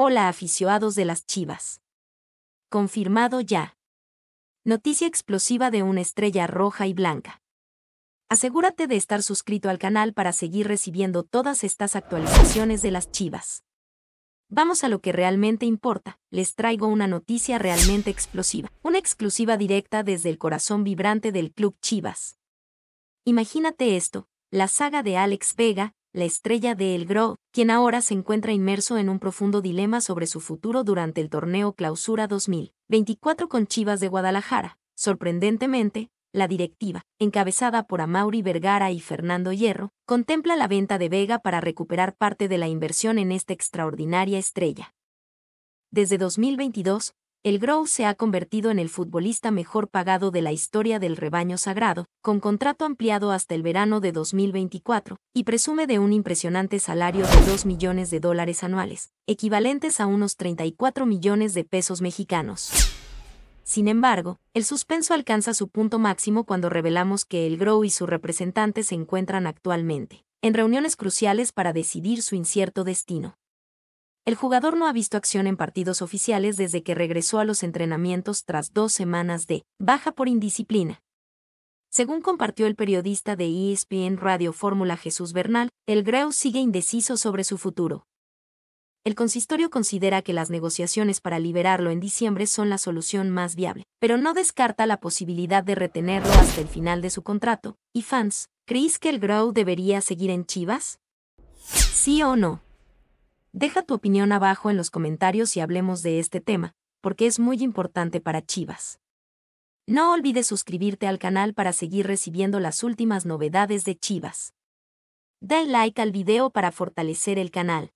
Hola aficionados de las Chivas. Confirmado ya. Noticia explosiva de una estrella roja y blanca. Asegúrate de estar suscrito al canal para seguir recibiendo todas estas actualizaciones de las Chivas. Vamos a lo que realmente importa, les traigo una noticia realmente explosiva, una exclusiva directa desde el corazón vibrante del Club Chivas. Imagínate esto, la saga de Alex Vega, la estrella de El Gro, quien ahora se encuentra inmerso en un profundo dilema sobre su futuro durante el torneo Clausura 2024 con Chivas de Guadalajara. Sorprendentemente, la directiva, encabezada por Amauri Vergara y Fernando Hierro, contempla la venta de Vega para recuperar parte de la inversión en esta extraordinaria estrella. Desde 2022, el Grow se ha convertido en el futbolista mejor pagado de la historia del rebaño sagrado, con contrato ampliado hasta el verano de 2024, y presume de un impresionante salario de 2 millones de dólares anuales, equivalentes a unos 34 millones de pesos mexicanos. Sin embargo, el suspenso alcanza su punto máximo cuando revelamos que el Grow y su representante se encuentran actualmente, en reuniones cruciales para decidir su incierto destino. El jugador no ha visto acción en partidos oficiales desde que regresó a los entrenamientos tras dos semanas de baja por indisciplina. Según compartió el periodista de ESPN Radio Fórmula Jesús Bernal, el Grau sigue indeciso sobre su futuro. El consistorio considera que las negociaciones para liberarlo en diciembre son la solución más viable, pero no descarta la posibilidad de retenerlo hasta el final de su contrato. ¿Y fans, creéis que el Grau debería seguir en Chivas? ¿Sí o no? Deja tu opinión abajo en los comentarios y hablemos de este tema, porque es muy importante para Chivas. No olvides suscribirte al canal para seguir recibiendo las últimas novedades de Chivas. Dale like al video para fortalecer el canal.